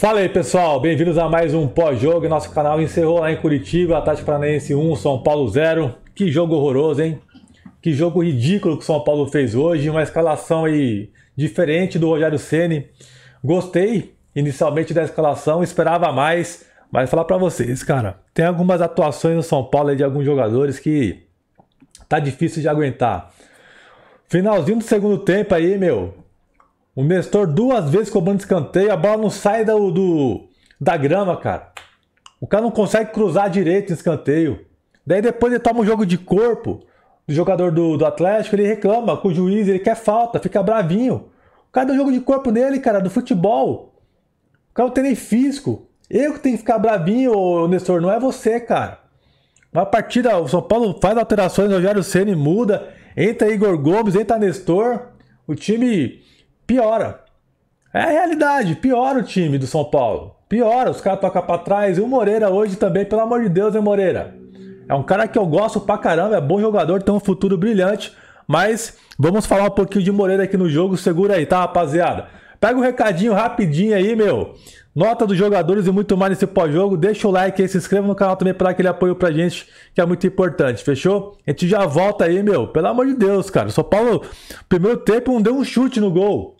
Fala aí pessoal, bem-vindos a mais um pós-jogo. Nosso canal encerrou lá em Curitiba, Atlético Paranaense 1, São Paulo 0. Que jogo horroroso, hein? Que jogo ridículo que o São Paulo fez hoje, uma escalação aí diferente do Rogério Ceni. Gostei inicialmente da escalação, esperava mais, mas falar para vocês, cara, tem algumas atuações no São Paulo aí de alguns jogadores que tá difícil de aguentar. Finalzinho do segundo tempo aí, meu, o Nestor duas vezes cobrando escanteio, a bola não sai do, do, da grama, cara. O cara não consegue cruzar direito em escanteio. Daí depois ele toma um jogo de corpo do jogador do, do Atlético, ele reclama com o juiz, ele quer falta, fica bravinho. O cara deu um jogo de corpo nele, cara, do futebol. O cara não tem nem físico. Eu que tenho que ficar bravinho, o Nestor, não é você, cara. Uma partida, o São Paulo faz alterações, o Rogério Ceni muda, entra Igor Gomes, entra Nestor. O time piora. É a realidade, piora o time do São Paulo. Piora, os caras tocam pra trás. E o Moreira hoje também, pelo amor de Deus, né, Moreira? É um cara que eu gosto pra caramba, é bom jogador, tem um futuro brilhante. Mas vamos falar um pouquinho de Moreira aqui no jogo, segura aí, tá, rapaziada? Pega o um recadinho rapidinho aí, meu. Nota dos jogadores e muito mais nesse pós-jogo. Deixa o like aí, se inscreva no canal também para aquele apoio pra gente, que é muito importante, fechou? A gente já volta aí, meu. Pelo amor de Deus, cara. São Paulo, primeiro tempo, não deu um chute no gol.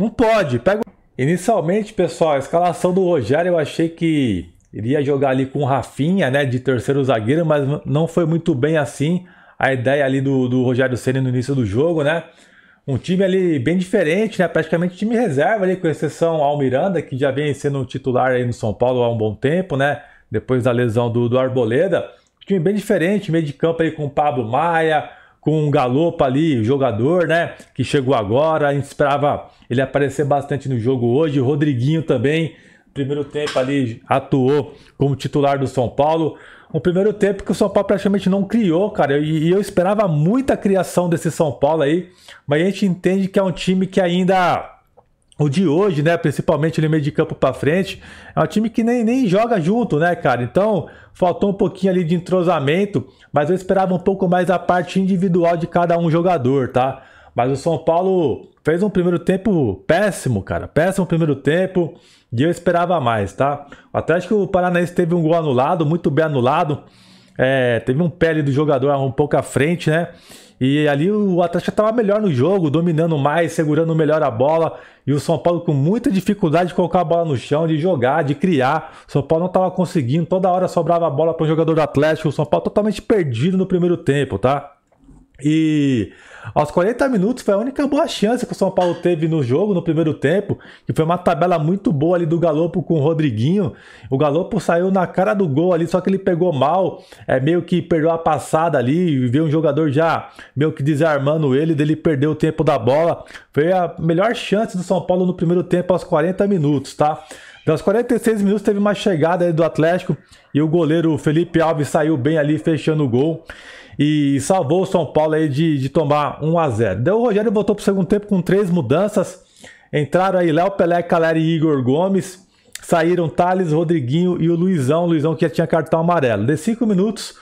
Não pode, pega. Inicialmente, pessoal, a escalação do Rogério eu achei que iria jogar ali com o Rafinha, né, de terceiro zagueiro, mas não foi muito bem assim a ideia ali do, do Rogério Ceni no início do jogo, né? Um time ali bem diferente, né? Praticamente time reserva ali, com exceção ao Miranda, que já vem sendo titular aí no São Paulo há um bom tempo, né? Depois da lesão do, do Arboleda. Um time bem diferente, meio de campo aí com o Pablo Maia, com o Galopa ali, jogador, né? Que chegou agora, a gente esperava ele aparecer bastante no jogo hoje. O Rodriguinho também, primeiro tempo ali, atuou como titular do São Paulo. Um primeiro tempo que o São Paulo praticamente não criou, cara. e eu esperava muita criação desse São Paulo aí, mas a gente entende que é um time que ainda o de hoje, né, principalmente no meio de campo para frente, é um time que nem, nem joga junto, né, cara? Então, faltou um pouquinho ali de entrosamento, mas eu esperava um pouco mais a parte individual de cada um jogador, tá? Mas o São Paulo fez um primeiro tempo péssimo, cara. Péssimo primeiro tempo, e eu esperava mais, tá? Até acho que o Paranaense teve um gol anulado, muito bem anulado. É, teve um pele do jogador um pouco à frente, né? E ali o Atlético estava melhor no jogo, dominando mais, segurando melhor a bola. E o São Paulo com muita dificuldade de colocar a bola no chão, de jogar, de criar. O São Paulo não estava conseguindo, toda hora sobrava a bola para o jogador do Atlético. O São Paulo totalmente perdido no primeiro tempo, tá? E aos 40 minutos foi a única boa chance que o São Paulo teve no jogo, no primeiro tempo, que foi uma tabela muito boa ali do Galopo com o Rodriguinho. O Galopo saiu na cara do gol ali, só que ele pegou mal, é meio que perdeu a passada ali, e viu um jogador já meio que desarmando ele, dele perdeu o tempo da bola. Foi a melhor chance do São Paulo no primeiro tempo aos 40 minutos, tá? Nos 46 minutos teve uma chegada do Atlético e o goleiro Felipe Alves saiu bem ali fechando o gol e salvou o São Paulo aí de, de tomar 1 a 0. Daí o Rogério voltou para o segundo tempo com três mudanças. Entraram aí Léo Pelé, Caleri e Igor Gomes. Saíram Thales, Rodriguinho e o Luizão. O Luizão que já tinha cartão amarelo. De cinco minutos,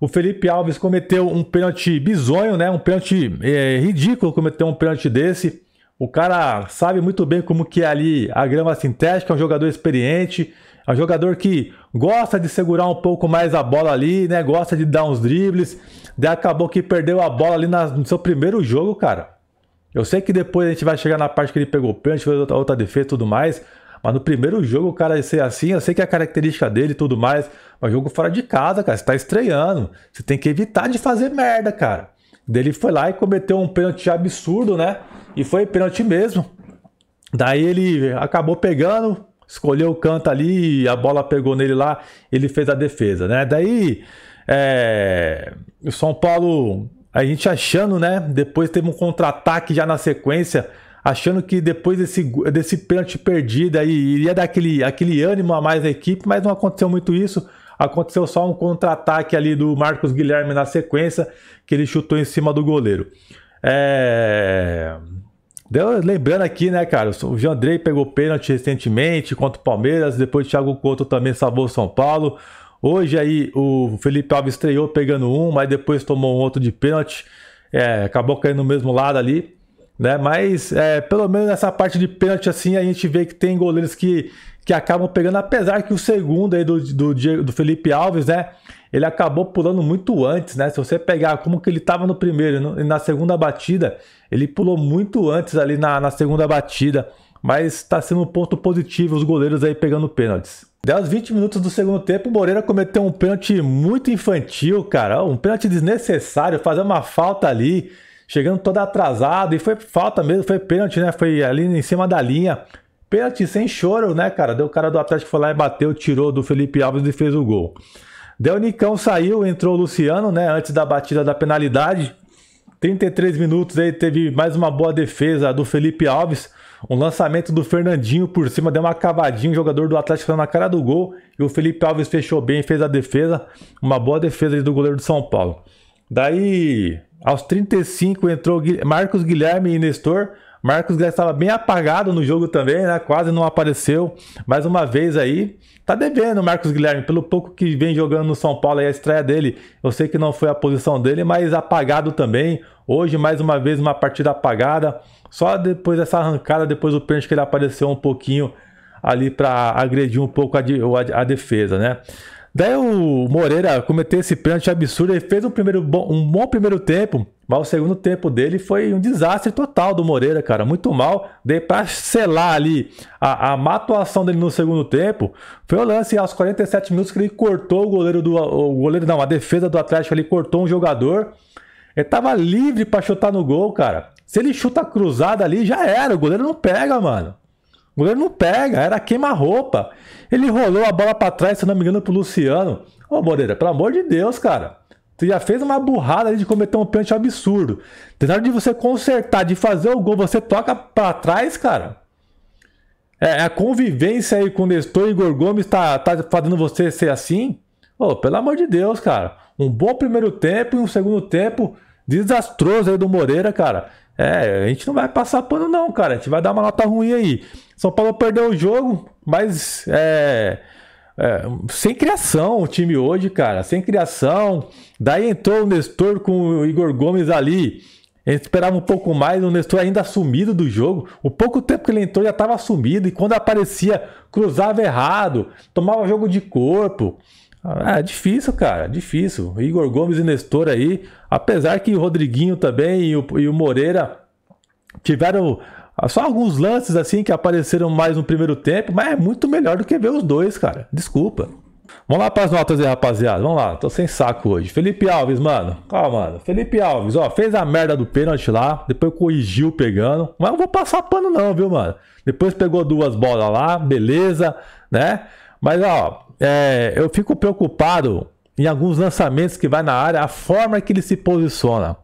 o Felipe Alves cometeu um pênalti bizonho, né? Um pênalti é, ridículo cometeu um pênalti desse. O cara sabe muito bem como que é ali a grama sintética, é um jogador experiente, é um jogador que gosta de segurar um pouco mais a bola ali, né? Gosta de dar uns dribles. Daí acabou que perdeu a bola ali no seu primeiro jogo, cara. Eu sei que depois a gente vai chegar na parte que ele pegou o pênalti, fez outra, outra defesa e tudo mais. Mas no primeiro jogo o cara ser assim, eu sei que é a característica dele e tudo mais. Mas jogo fora de casa, cara, você tá estreando. Você tem que evitar de fazer merda, cara. Ele foi lá e cometeu um pênalti absurdo, né? E foi pênalti mesmo. Daí ele acabou pegando, escolheu o canto ali, a bola pegou nele lá, ele fez a defesa, né? Daí é, o São Paulo, a gente achando, né? Depois teve um contra-ataque já na sequência, achando que depois desse, desse pênalti perdido aí iria dar aquele, aquele ânimo a mais na equipe, mas não aconteceu muito isso. Aconteceu só um contra-ataque ali do Marcos Guilherme na sequência, que ele chutou em cima do goleiro. É... Deu, lembrando aqui, né, cara? O Jandrei pegou pênalti recentemente contra o Palmeiras, depois o Thiago Couto também salvou o São Paulo. Hoje aí o Felipe Alves estreou pegando um, mas depois tomou um outro de pênalti. É, acabou caindo no mesmo lado ali, né? Mas é, pelo menos nessa parte de pênalti assim a gente vê que tem goleiros que que acabam pegando, apesar que o segundo aí do, do, do, Felipe Alves, né? Ele acabou pulando muito antes, né? Se você pegar como que ele estava no primeiro e na segunda batida, ele pulou muito antes ali na, na segunda batida. Mas está sendo um ponto positivo os goleiros aí pegando pênaltis. Aos 20 minutos do segundo tempo, o Moreira cometeu um pênalti muito infantil, cara. Um pênalti desnecessário, fazer uma falta ali, chegando todo atrasado. E foi falta mesmo, foi pênalti, né? Foi ali em cima da linha. Pênalti sem choro, né, cara? Deu o cara do Atlético foi lá e bateu, tirou do Felipe Alves e fez o gol. Del Nicão saiu, entrou o Luciano, né? Antes da batida da penalidade. 33 minutos aí teve mais uma boa defesa do Felipe Alves. Um lançamento do Fernandinho por cima, deu uma cavadinha. O jogador do Atlético na cara do gol. E o Felipe Alves fechou bem, fez a defesa. Uma boa defesa do goleiro do São Paulo. Daí, aos 35, entrou Marcos Guilherme e Nestor. Marcos Guilherme estava bem apagado no jogo também, né? Quase não apareceu. Mais uma vez aí, tá devendo o Marcos Guilherme, pelo pouco que vem jogando no São Paulo aí a estreia dele. Eu sei que não foi a posição dele, mas apagado também. Hoje, mais uma vez, uma partida apagada. Só depois dessa arrancada, depois do pênalti que ele apareceu um pouquinho ali para agredir um pouco a, a, a, defesa, né? Daí o Moreira cometeu esse pênalti absurdo, ele fez um, primeiro, um bom primeiro tempo, mas o segundo tempo dele foi um desastre total do Moreira, cara. Muito mal. De pra selar ali a, a má atuação dele no segundo tempo. Foi o lance aos 47 minutos que ele cortou o goleiro do. O goleiro, não, a defesa do Atlético ali cortou um jogador. Ele tava livre para chutar no gol, cara. Se ele chuta cruzada ali, já era. O goleiro não pega, mano. O goleiro não pega, era queima-roupa. Ele rolou a bola para trás, se não me engano, pro Luciano. Ô, Moreira, pelo amor de Deus, cara. Você já fez uma burrada de cometer um pênalti absurdo. Na hora de você consertar, de fazer o gol, você toca para trás, cara. É, é, a convivência aí com o Nestor e Igor Gomes tá, tá fazendo você ser assim? oh, pelo amor de Deus, cara. Um bom primeiro tempo e um segundo tempo desastroso aí do Moreira, cara. É, a gente não vai passar pano não, cara. A gente vai dar uma nota ruim aí. São Paulo perdeu o jogo, mas é, é, sem criação o time hoje, cara. Sem criação. Daí entrou o Nestor com o Igor Gomes ali. A gente esperava um pouco mais, o Nestor ainda sumido do jogo. O pouco tempo que ele entrou já estava sumido. E quando aparecia, cruzava errado, tomava jogo de corpo. Ah, é difícil, cara, é difícil. Igor Gomes e Nestor aí, apesar que o Rodriguinho também e o, e o Moreira tiveram só alguns lances assim que apareceram mais no primeiro tempo, mas é muito melhor do que ver os dois, cara. Desculpa. Vamos lá para as notas aí, rapaziada. Vamos lá, tô sem saco hoje. Felipe Alves, mano. Calma, mano. Felipe Alves, ó, fez a merda do pênalti lá, depois corrigiu pegando. Mas não vou passar pano, não, viu, mano? Depois pegou duas bolas lá, beleza, né? Mas, ó, é, eu fico preocupado em alguns lançamentos que vai na área, a forma que ele se posiciona.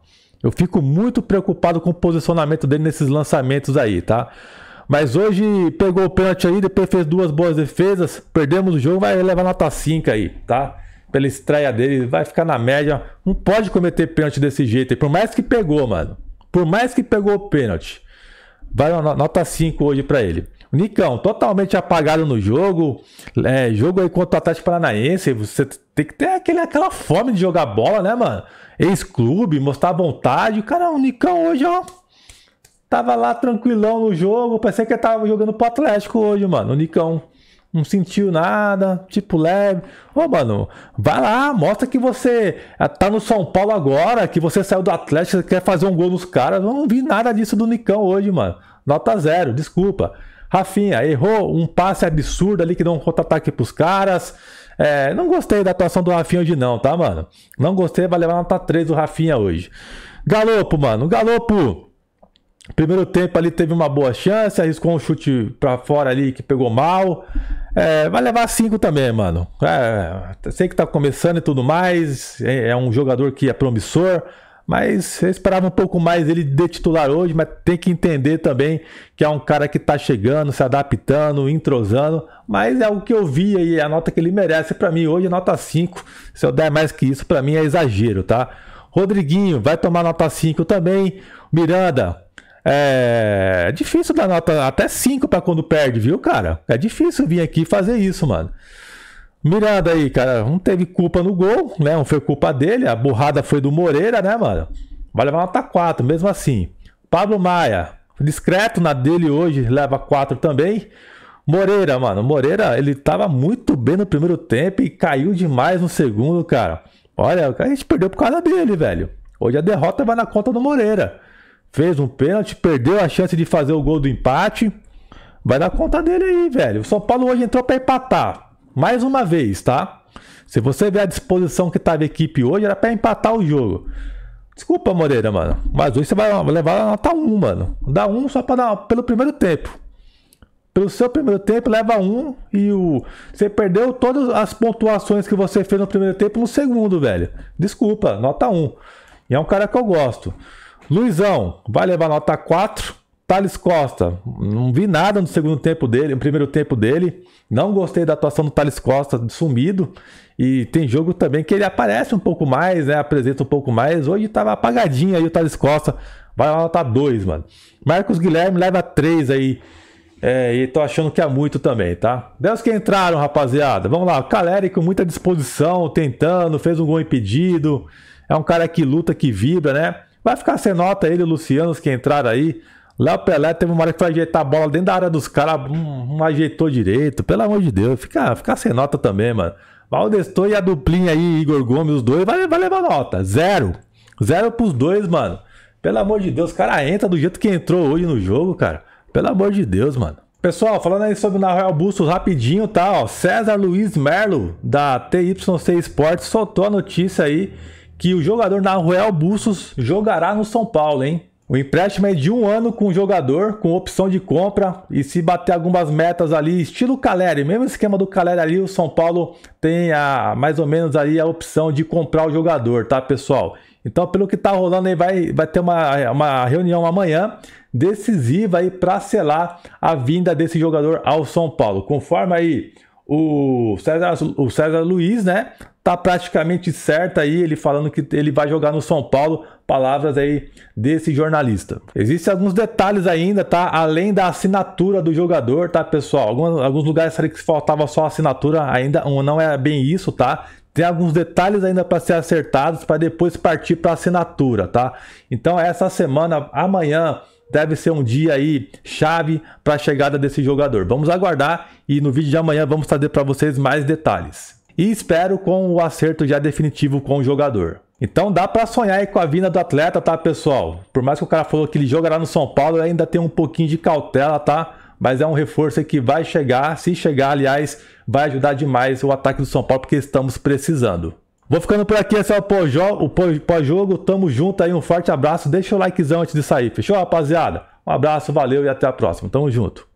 Eu fico muito preocupado com o posicionamento dele nesses lançamentos aí, tá? Mas hoje pegou o pênalti aí, depois fez duas boas defesas, perdemos o jogo, vai levar nota 5 aí, tá? Pela estreia dele, vai ficar na média. Não pode cometer pênalti desse jeito aí, por mais que pegou, mano. Por mais que pegou o pênalti. Vai nota 5 hoje para ele. Nicão, totalmente apagado no jogo. É, jogo aí contra o Atlético Paranaense. Você tem que ter aquele, aquela fome de jogar bola, né, mano? Ex-clube, mostrar vontade. Cara, o Nicão hoje, ó. Tava lá tranquilão no jogo. Pensei que ele tava jogando pro Atlético hoje, mano. O Nicão não sentiu nada, tipo leve. Ô, mano, vai lá, mostra que você é, tá no São Paulo agora, que você saiu do Atlético, quer fazer um gol nos caras. não vi nada disso do Nicão hoje, mano. Nota zero, desculpa. Rafinha errou um passe absurdo ali que deu um contra-ataque pros caras. É, não gostei da atuação do Rafinha hoje, não, tá, mano? Não gostei, vai levar nota 3 o Rafinha hoje. Galopo, mano. Galopo. Primeiro tempo ali teve uma boa chance, arriscou um chute pra fora ali que pegou mal. É, vai levar 5 também, mano. É, sei que tá começando e tudo mais. É, é um jogador que é promissor. Mas eu esperava um pouco mais ele de titular hoje, mas tem que entender também que é um cara que está chegando, se adaptando, entrosando. Mas é o que eu vi aí a nota que ele merece para mim hoje é nota 5. Se eu der mais que isso, para mim é exagero, tá? Rodriguinho vai tomar nota 5 também. Miranda, é difícil dar nota até 5 para quando perde, viu, cara? É difícil vir aqui fazer isso, mano. Miranda aí, cara, não teve culpa no gol, né? Não foi culpa dele, a burrada foi do Moreira, né, mano? Vai levar nota 4, mesmo assim. Pablo Maia, discreto na dele hoje, leva 4 também. Moreira, mano, Moreira, ele tava muito bem no primeiro tempo e caiu demais no segundo, cara. Olha, a gente perdeu por causa dele, velho. Hoje a derrota vai na conta do Moreira. Fez um pênalti, perdeu a chance de fazer o gol do empate. Vai na conta dele aí, velho. O São Paulo hoje entrou para empatar mais uma vez, tá? Se você ver a disposição que estava tá a equipe hoje, era para empatar o jogo. Desculpa, Moreira, mano. Mas hoje você vai levar nota 1, mano. Dá 1 só para dar pelo primeiro tempo. Pelo seu primeiro tempo, leva 1 e o você perdeu todas as pontuações que você fez no primeiro tempo no segundo, velho. Desculpa, nota 1. E é um cara que eu gosto. Luizão vai levar nota 4 Thales Costa, não vi nada no segundo tempo dele, no primeiro tempo dele. Não gostei da atuação do Thales Costa sumido. E tem jogo também que ele aparece um pouco mais, né? Apresenta um pouco mais. Hoje tava apagadinho aí o Thales Costa. Vai lá nota dois, mano. Marcos Guilherme leva três aí. É, e tô achando que é muito também, tá? Deus que entraram, rapaziada. Vamos lá, o Caleri com muita disposição, tentando, fez um gol impedido. É um cara que luta, que vibra, né? Vai ficar sem nota ele, o Luciano, os que entraram aí. Léo Pelé teve uma hora que foi ajeitar a bola dentro da área dos caras, não, ajeitou direito. Pelo amor de Deus, fica, fica sem nota também, mano. Valdestor e a duplinha aí, Igor Gomes, os dois, vai, vai levar nota. Zero. Zero pros dois, mano. Pelo amor de Deus, o cara entra do jeito que entrou hoje no jogo, cara. Pelo amor de Deus, mano. Pessoal, falando aí sobre o Nahuel Bustos rapidinho, tá? Ó, César Luiz Merlo, da TYC Esportes, soltou a notícia aí que o jogador Nahuel Bustos jogará no São Paulo, hein? O empréstimo é de um ano com o jogador, com opção de compra. E se bater algumas metas ali, estilo Caleri, mesmo esquema do Caleri ali, o São Paulo tem a, mais ou menos ali a opção de comprar o jogador, tá, pessoal? Então, pelo que tá rolando aí, vai, vai ter uma, uma reunião amanhã decisiva aí para selar a vinda desse jogador ao São Paulo. Conforme aí o César, o César Luiz, né? tá praticamente certa aí, ele falando que ele vai jogar no São Paulo, palavras aí desse jornalista. Existem alguns detalhes ainda, tá? Além da assinatura do jogador, tá, pessoal? Alguns, alguns lugares seria que faltava só assinatura, ainda ou não é bem isso, tá? Tem alguns detalhes ainda para ser acertados para depois partir para assinatura, tá? Então essa semana, amanhã, deve ser um dia aí chave para a chegada desse jogador. Vamos aguardar e no vídeo de amanhã vamos trazer para vocês mais detalhes e espero com o acerto já definitivo com o jogador. Então dá para sonhar aí com a vinda do atleta, tá, pessoal? Por mais que o cara falou que ele jogará no São Paulo, ainda tem um pouquinho de cautela, tá? Mas é um reforço que vai chegar, se chegar, aliás, vai ajudar demais o ataque do São Paulo porque estamos precisando. Vou ficando por aqui, esse é o pós-jogo, tamo junto aí, um forte abraço, deixa o likezão antes de sair, fechou, rapaziada? Um abraço, valeu e até a próxima, tamo junto.